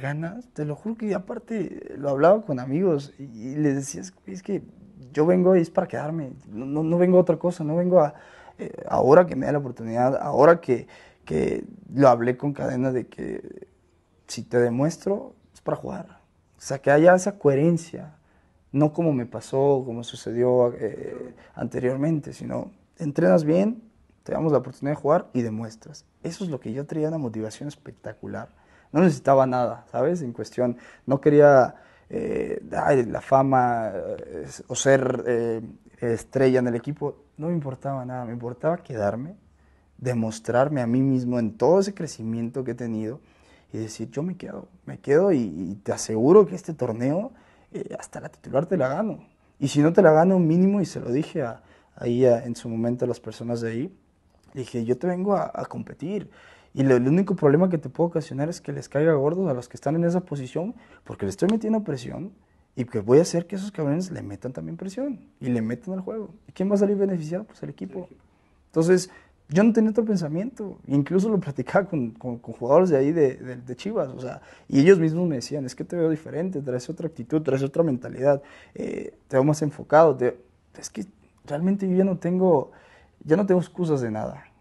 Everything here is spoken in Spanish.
ganas, te lo juro que aparte lo hablaba con amigos y les decía, es que yo vengo es para quedarme, no, vengo a otra cosa, no vengo a, eh, ahora que me da la oportunidad, ahora que, que lo hablé con cadena de que si te demuestro es para jugar. O sea, que haya esa coherencia, no como me pasó, como sucedió eh, anteriormente, sino entrenas bien, te damos la oportunidad de jugar y demuestras. Eso es lo que yo traía una motivación espectacular no necesitaba nada, ¿sabes? En cuestión, no quería eh, la fama eh, o ser eh, estrella en el equipo, no me importaba nada, me importaba quedarme, demostrarme a mí mismo en todo ese crecimiento que he tenido y decir, yo me quedo, me quedo y, te aseguro que este torneo eh, hasta la titular te la gano. Y si no te la gano, mínimo, y se lo dije ahí en su momento a las personas de ahí, dije, yo te vengo a competir. Y lo, el único problema que te puedo ocasionar es que les caiga gordo a los que están en esa posición, porque le estoy metiendo presión y que voy a hacer que esos cabrones le metan también presión y le metan al juego. ¿Y quién va a salir beneficiado? Pues el equipo. Entonces, yo no tenía otro pensamiento. Incluso lo platicaba con, jugadores de ahí de, Chivas. O sea, y ellos mismos me decían, es que te veo diferente, traes otra actitud, traes otra mentalidad, eh, te veo más enfocado. Te... Es que realmente yo ya no tengo, ya no tengo excusas de nada.